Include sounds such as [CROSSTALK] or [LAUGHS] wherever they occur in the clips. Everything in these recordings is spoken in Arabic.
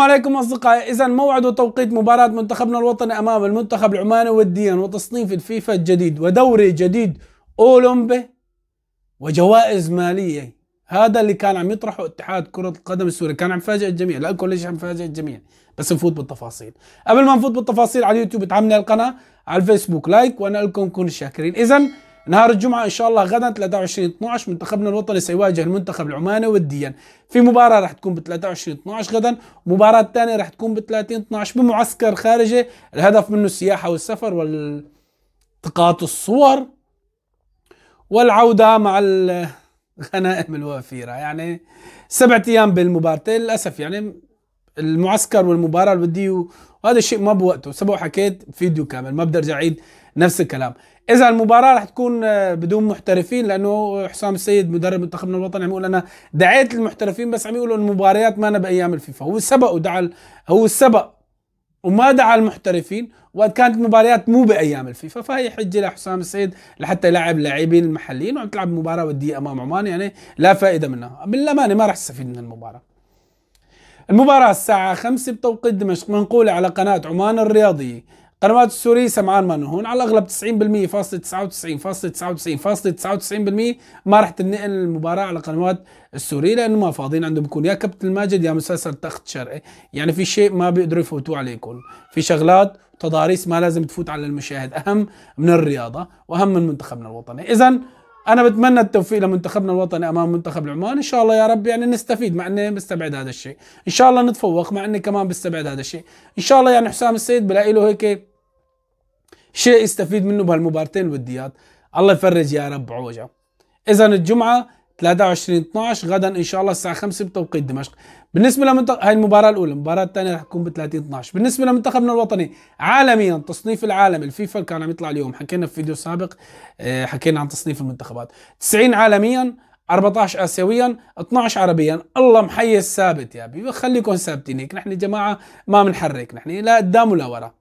السلام عليكم اصدقائي، اذا موعد وتوقيت مباراة منتخبنا الوطني امام المنتخب العماني وديا وتصنيف الفيفا الجديد ودوري جديد اولمبي وجوائز مالية، هذا اللي كان عم يطرحه اتحاد كرة القدم السوري، كان عم يفاجئ الجميع، لا اقول ليش عم يفاجئ الجميع، بس نفوت بالتفاصيل. قبل ما نفوت بالتفاصيل على اليوتيوب ادعمنا القناة، على الفيسبوك لايك وانا لكم كون شاكرين، اذا نهار الجمعة إن شاء الله غدا 23 12 منتخبنا الوطني سيواجه المنتخب العماني وديا في مباراة راح تكون ب 23 12 غدا مباراة ثانية راح تكون ب 30 12 بمعسكر خارجي الهدف منه السياحة والسفر والتقاط الصور والعودة مع الغنائم الوفيرة يعني سبعة أيام بالمباراتين للأسف يعني المعسكر والمباراة الودية وهذا الشيء ما بوقته سبق حكيت فيديو كامل ما بدي ارجع اعيد نفس الكلام اذا المباراه رح تكون آه، بدون محترفين لانه حسام السيد مدرب منتخبنا الوطني عم يقول انا دعيت المحترفين بس عم يقولوا المباريات ما أنا بايام الفيفا هو سبق ودعا هو سبق وما دعا المحترفين وقت كانت المباريات مو بايام الفيفا فهي حجه لحسام السيد لحتى يلعب اللاعبين المحليين وعم تلعب مباراه وديه امام عمان يعني لا فائده منها بالامانه ما راح تستفيد من المباراه المباراة الساعة 5 بتوقيت دمشق منقولة على قناة عمان الرياضية قنوات السورية سمعان ما هون على الأغلب 90% فاصلة 99 فاصلة 99 فاصلة 99% ما رح تنقل المباراة على قنوات السورية لأنه ما فاضيين عندهم بكون يا كابتن الماجد يا مسلسل تخت شرقي يعني في شيء ما بيقدروا يفوتوه عليكم في شغلات تضاريس ما لازم تفوت على المشاهد أهم من الرياضة وأهم من منتخبنا الوطني إذا انا بتمنى التوفيق لمنتخبنا الوطني امام منتخب العمان ان شاء الله يا رب يعني نستفيد مع اني بستبعد هذا الشيء ان شاء الله نتفوق مع اني كمان بستبعد هذا الشيء ان شاء الله يعني حسام السيد بلاقي له هيك شيء يستفيد منه بهالمبارتين الوديات الله يفرج يا رب عوجه اذا الجمعه 23 12 غدا ان شاء الله الساعه 5 بتوقيت دمشق بالنسبه لمنتخب هاي المباراه الاولى المباراه الثانيه رح تكون ب 30 12 بالنسبه لمنتخبنا الوطني عالميا تصنيف العالم الفيفا كان عم يطلع اليوم حكينا في فيديو سابق آه، حكينا عن تصنيف المنتخبات 90 عالميا 14 اسيويا 12 عربيا الله محيي الثابت يا بي خليكم ثابتين هيك نحن جماعه ما بنحرك نحن لا قدام ولا ورا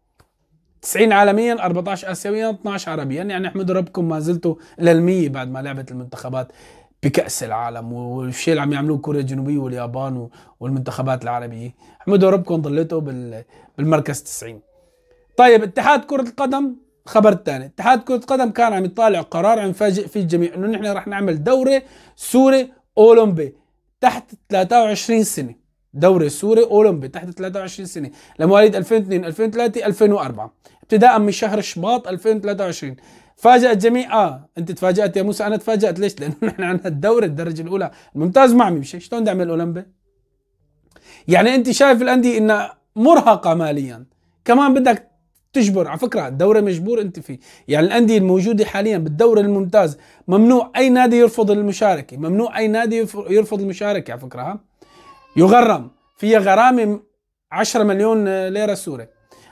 90 عالميا 14 اسيويا 12 عربيا يعني احمدوا ربكم ما زلتوا للمية بعد ما لعبت المنتخبات بكاس العالم والشيء اللي عم يعملوه كوريا الجنوبيه واليابان والمنتخبات العربيه احمدوا ربكم ضليتوا بالمركز 90 طيب اتحاد كره القدم خبر ثاني اتحاد كره القدم كان عم يطالع قرار عم يفاجئ فيه الجميع انه نحن رح نعمل دوري سوري اولمبي تحت 23 سنه دوري سوري اولمبي تحت 23 سنه لمواليد 2002 2003 2004 ابتداء من شهر شباط 2023 فاجأ الجميع اه انت تفاجأت يا موسى انا تفاجأت ليش؟ لانه [LAUGHS] نحن عندنا الدوري الدرجه الاولى الممتاز ما عم يمشي شلون بدي اعمل اولمبي؟ يعني انت شايف الانديه انها مرهقه ماليا كمان بدك تجبر على فكره الدوري مجبور انت فيه يعني الانديه الموجوده حاليا بالدوري الممتاز ممنوع اي نادي يرفض المشاركه ممنوع اي نادي يرفض المشاركه على فكره ها؟ يغرم فيها غرامه 10 مليون ليره سوري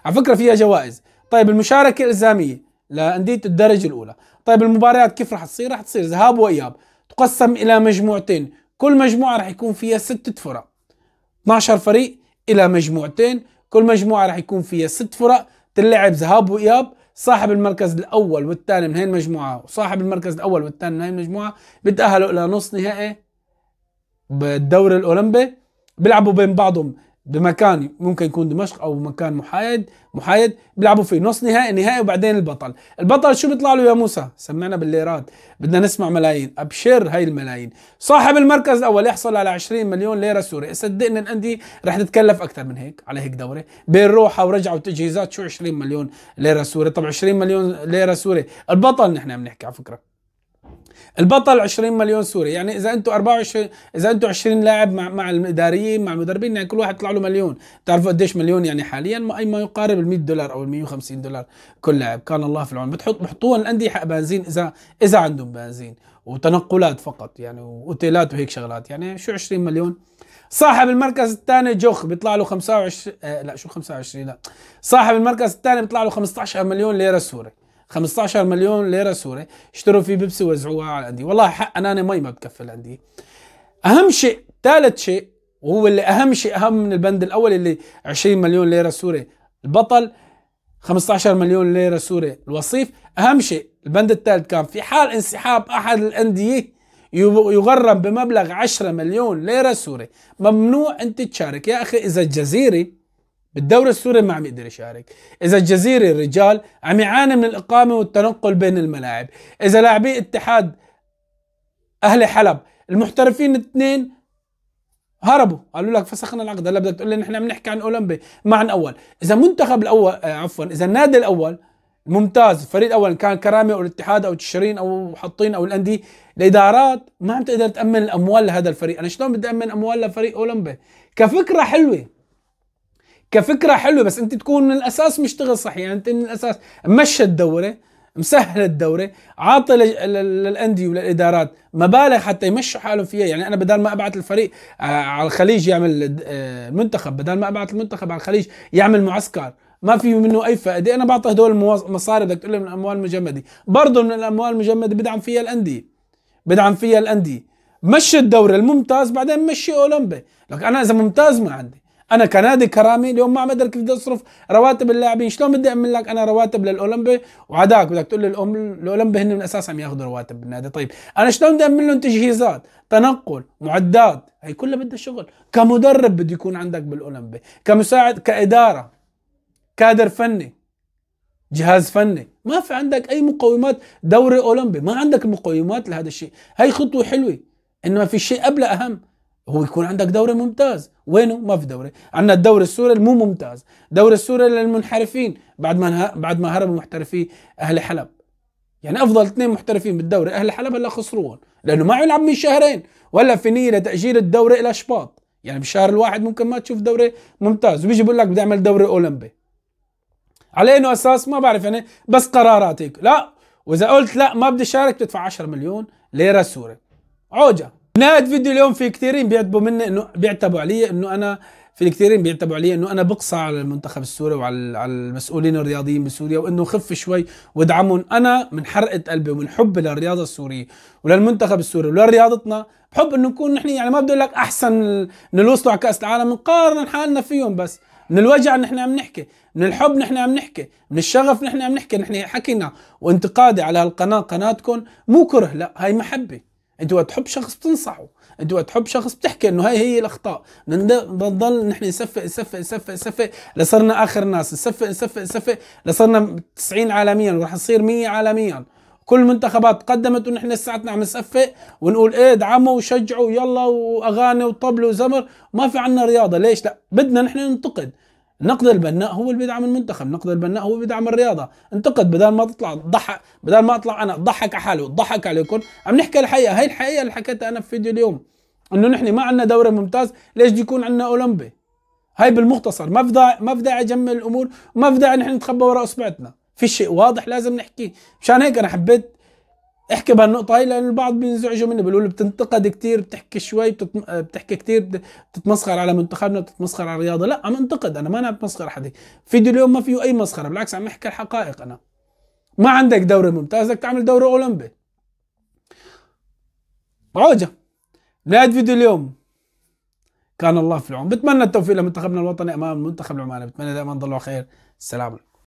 على فكره فيها جوائز طيب المشاركه الزامية لانديه الدرجه الاولى طيب المباريات كيف راح تصير راح تصير ذهاب واياب تقسم الى مجموعتين كل مجموعه راح يكون فيها ستة فرق 12 فريق الى مجموعتين كل مجموعه راح يكون فيها ست فرق تلعب ذهاب واياب صاحب المركز الاول والثاني من هاي المجموعه وصاحب المركز الاول والثاني من هاي المجموعه بيتاهلوا الى نص نهائي بالدوري الاولمبي بيلعبوا بين بعضهم بمكان ممكن يكون دمشق او مكان محايد محايد بيلعبوا فيه نص نهائي نهائي وبعدين البطل البطل شو بيطلع له يا موسى سمعنا بالليرات بدنا نسمع ملايين ابشر هاي الملايين صاحب المركز الاول يحصل على 20 مليون ليره سوري صدقني الانديه رح تتكلف اكثر من هيك على هيك دوره بين روحه ورجعه وتجهيزات شو 20 مليون ليره سوري طب 20 مليون ليره سوري البطل نحن بنحكي على فكره البطل 20 مليون سوري يعني اذا انتم 24 اذا انتم 20 لاعب مع مع الاداريين مع المدربين يعني كل واحد طلع له مليون بتعرفوا قديش مليون يعني حاليا ما اي ما يقارب ال 100 دولار او ال 150 دولار كل لاعب كان الله في العون بتحط بحطوها الانديه حق بنزين اذا اذا عندهم بنزين وتنقلات فقط يعني واوتيلات وهيك شغلات يعني شو 20 مليون صاحب المركز الثاني جوخ بيطلع له 25 آه لا شو 25 لا صاحب المركز الثاني بيطلع له 15 مليون ليره سوري 15 مليون ليره سوري اشتروا فيه بيبسي وزعوها على الانديه والله حق اناني مي ما بكفل الانديه اهم شيء ثالث شيء وهو اللي اهم شيء اهم من البند الاول اللي 20 مليون ليره سوري البطل 15 مليون ليره سوري الوصيف اهم شيء البند الثالث كان في حال انسحاب احد الانديه يغرم بمبلغ 10 مليون ليره سوري ممنوع انت تشارك يا اخي اذا الجزيره الدوري السوري ما عم يقدر يشارك اذا الجزيره الرجال عم يعاني من الاقامه والتنقل بين الملاعب اذا لاعبي اتحاد اهلي حلب المحترفين الاثنين هربوا قالوا لك فسخنا العقد هلا بدك تقول لي نحن عم نحكي عن اولمبي ما عن اول اذا منتخب الاول آه، عفوا اذا النادي الاول ممتاز الفريق الاول كان كرامه او الاتحاد او تشرين او حطين او الانديه الادارات ما عم تقدر تامن الاموال لهذا الفريق انا شلون بدي امن اموال لفريق اولمبي كفكره حلوه كفكره حلوه بس انت تكون من الاساس مشتغل صح يعني انت من الاساس مشى الدوره مسهل الدوره عاطي للانديه وللادارات مبالغ حتى يمشوا حالهم فيها يعني انا بدل ما ابعت الفريق آه، على الخليج يعمل آه، منتخب بدل ما ابعت المنتخب على الخليج يعمل معسكر ما في منه اي فائده انا بعطي هدول المصاري بدك تقول من الاموال المجمده برضه من الاموال المجمده بدعم فيها الانديه بدعم فيها الانديه مشي الدوري الممتاز بعدين مشي اولمبي لك انا اذا ممتاز ما عندي انا كنادي كرامي اليوم ما عم اقدر كيف بدي اصرف رواتب اللاعبين شلون بدي اعمل لك انا رواتب للاولمبي وعداك بدك تقول لي الاولمبي هن من اساس عم ياخذوا رواتب بالنادي طيب انا شلون بدي اعمل لهم تجهيزات تنقل معدات هي كلها بدها شغل كمدرب بده يكون عندك بالاولمبي كمساعد كاداره كادر فني جهاز فني ما في عندك اي مقومات دوري اولمبي ما عندك مقومات لهذا الشيء هاي خطوه حلوه انما في شيء قبل اهم هو يكون عندك دوري ممتاز وينه ما في دوري عندنا الدوري السوري المو ممتاز دوري السوري للمنحرفين بعد ما بعد ما هرب محترفي اهل حلب يعني افضل اثنين محترفين بالدوري اهل حلب هلا خسروهم لانه ما يلعب من شهرين ولا في نيه لتاجيل الدوري الى شباط يعني بالشهر الواحد ممكن ما تشوف دوري ممتاز وبيجي بيقول لك بدي اعمل دوري اولمبي على انه اساس ما بعرف يعني بس قرارات هيك لا واذا قلت لا ما بدي شارك بتدفع 10 مليون ليره سوري عوجه نهايه فيديو اليوم في كثيرين بيعتبوا مني انه بيعتبوا علي انه انا في كثيرين بيعتبوا علي انه انا بقصى على المنتخب السوري وعلى على المسؤولين الرياضيين بسوريا وانه خف شوي وادعمهم انا من حرقه قلبي ومن حبي للرياضه السوريه وللمنتخب السوري ولرياضتنا بحب انه نكون نحن يعني ما بدي اقول لك احسن من على كاس العالم نقارن حالنا فيهم بس من الوجع نحن عم نحكي من الحب نحن عم نحكي من الشغف نحن عم نحكي نحن حكينا وانتقادي على هالقناه قناتكم مو كره لا هاي محبه انت وقت تحب شخص بتنصحه انت وقت تحب شخص بتحكي انه هاي هي الاخطاء بنضل نحن نسفق نسفق نسفق نسفق لصرنا اخر ناس نسفق نسفق نسفق لصرنا 90 عالميا وراح نصير 100 عالميا كل منتخبات قدمت ونحن ساعتنا عم نصفق ونقول ايه ادعموا وشجعوا يلا واغاني وطبل وزمر ما في عنا رياضه ليش لا بدنا نحن ننتقد النقد البناء هو اللي بيدعم المنتخب النقد البناء هو اللي بيدعم الرياضه انتقد بدل ما تطلع ضحك بدل ما اطلع انا ضحك على حالي وضحك عليكم عم نحكي الحقيقه هي الحقيقه اللي حكيتها انا في فيديو اليوم انه نحن ما عندنا دوري ممتاز ليش بده يكون عندنا اولمبي هاي بالمختصر ما في داعي ما في داعي اجمل الامور وما في داعي نحن نتخبى وراء اصبعتنا في شيء واضح لازم نحكيه مشان هيك انا حبيت احكي بهالنقطة هاي لأن البعض بينزعجوا مني بيقولوا لي بتنتقد كثير بتحكي شوي بتتم... بتحكي كثير بتتمسخر على منتخبنا بتتمسخر على الرياضة، لا عم انتقد أنا ما أنا بتمسخر حدا، فيديو اليوم ما فيه أي مسخرة بالعكس عم أحكي الحقائق أنا. ما عندك دوري ممتاز بدك تعمل دوري أولمبي. عوجة نهاية فيديو اليوم كان الله في العون، بتمنى التوفيق لمنتخبنا الوطني أمام المنتخب العماني، بتمنى دائما تضلوا خير، السلام عليكم.